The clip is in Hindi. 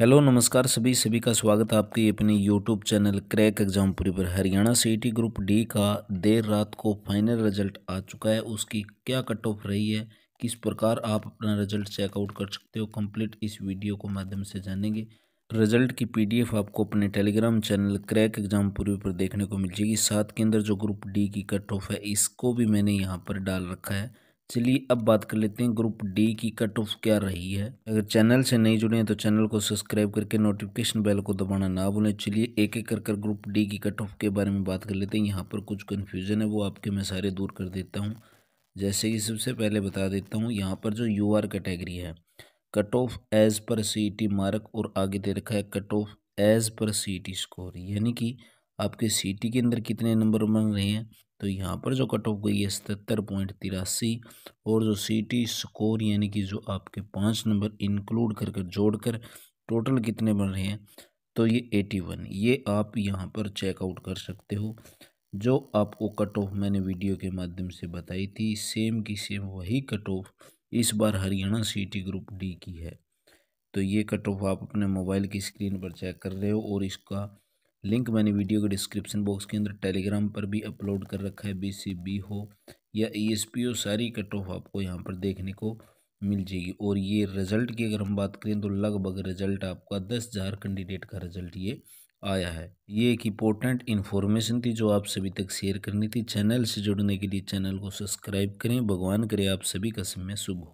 हेलो नमस्कार सभी सभी का स्वागत है आपके अपने यूट्यूब चैनल क्रैक एग्जाम पूरी पर हरियाणा सी ग्रुप डी का देर रात को फाइनल रिजल्ट आ चुका है उसकी क्या कट ऑफ रही है किस प्रकार आप अपना रिजल्ट चेकआउट कर सकते हो कंप्लीट इस वीडियो को माध्यम से जानेंगे रिजल्ट की पीडीएफ आपको अपने टेलीग्राम चैनल क्रैक एग्जाम पूर्वी पर देखने को मिल जाएगी साथ के अंदर जो ग्रुप डी की कट ऑफ है इसको भी मैंने यहाँ पर डाल रखा है चलिए अब बात कर लेते हैं ग्रुप डी की कट ऑफ क्या रही है अगर चैनल से नहीं जुड़े हैं तो चैनल को सब्सक्राइब करके नोटिफिकेशन बेल को दबाना ना भूलें चलिए एक एक कर कर ग्रुप डी की कट ऑफ के बारे में बात कर लेते हैं यहाँ पर कुछ कन्फ्यूज़न है वो आपके मैं सारे दूर कर देता हूँ जैसे कि सबसे पहले बता देता हूँ यहाँ पर जो यू आर कैटेगरी है कट ऑफ एज़ पर सी मार्क और आगे दे रखा है कट ऑफ एज़ पर सी स्कोर यानी कि आपके सिटी के अंदर कितने नंबर बन रहे हैं तो यहाँ पर जो कट ऑफ गई है सतहत्तर पॉइंट तिरासी और जो सीटी स्कोर यानी कि जो आपके पाँच नंबर इंक्लूड कर कर जोड़ कर टोटल कितने बन रहे हैं तो ये एटी वन ये आप यहाँ पर चेकआउट कर सकते हो जो आपको कट ऑफ मैंने वीडियो के माध्यम से बताई थी सेम की सेम वही कट ऑफ इस बार हरियाणा सिटी ग्रुप डी की है तो ये कट ऑफ आप अपने मोबाइल की स्क्रीन पर चेक कर रहे हो और इसका लिंक मैंने वीडियो के डिस्क्रिप्शन बॉक्स के अंदर टेलीग्राम पर भी अपलोड कर रखा है बी सी बी हो या ई एस पी हो सारी कट ऑफ आपको यहाँ पर देखने को मिल जाएगी और ये रिज़ल्ट की अगर हम बात करें तो लगभग रिज़ल्ट आपका दस हज़ार कैंडिडेट का रिज़ल्ट ये आया है ये एक इंपॉर्टेंट इन्फॉर्मेशन थी जो आप सभी तक शेयर करनी थी चैनल से जुड़ने के लिए चैनल को सब्सक्राइब करें भगवान करें आप सभी का समय शुभ हो